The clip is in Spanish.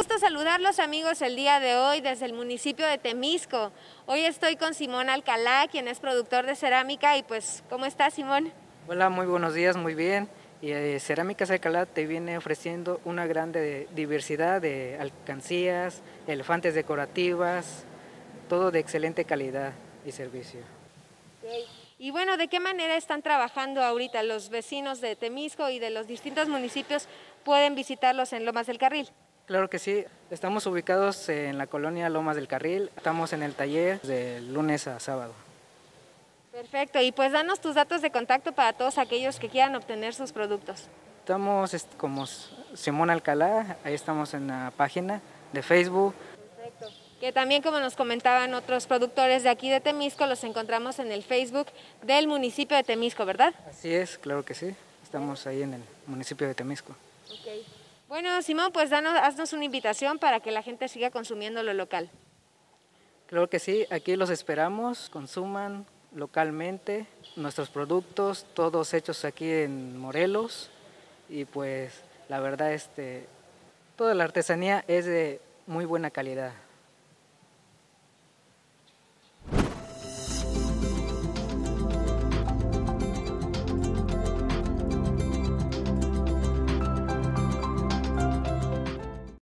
gusto saludarlos amigos el día de hoy desde el municipio de Temisco. Hoy estoy con Simón Alcalá, quien es productor de cerámica y pues, ¿cómo estás Simón? Hola, muy buenos días, muy bien. Y eh, Cerámicas Alcalá te viene ofreciendo una gran diversidad de alcancías, elefantes decorativas, todo de excelente calidad y servicio. Y bueno, ¿de qué manera están trabajando ahorita los vecinos de Temisco y de los distintos municipios? Pueden visitarlos en Lomas del Carril. Claro que sí. Estamos ubicados en la colonia Lomas del Carril. Estamos en el taller de lunes a sábado. Perfecto. Y pues danos tus datos de contacto para todos aquellos que quieran obtener sus productos. Estamos este, como Simón Alcalá, ahí estamos en la página de Facebook. Perfecto. Que también como nos comentaban otros productores de aquí de Temisco, los encontramos en el Facebook del municipio de Temisco, ¿verdad? Así es, claro que sí. Estamos ahí en el municipio de Temisco. Okay. Bueno, Simón, pues danos, haznos una invitación para que la gente siga consumiendo lo local. Claro que sí, aquí los esperamos, consuman localmente nuestros productos, todos hechos aquí en Morelos y pues la verdad este toda la artesanía es de muy buena calidad.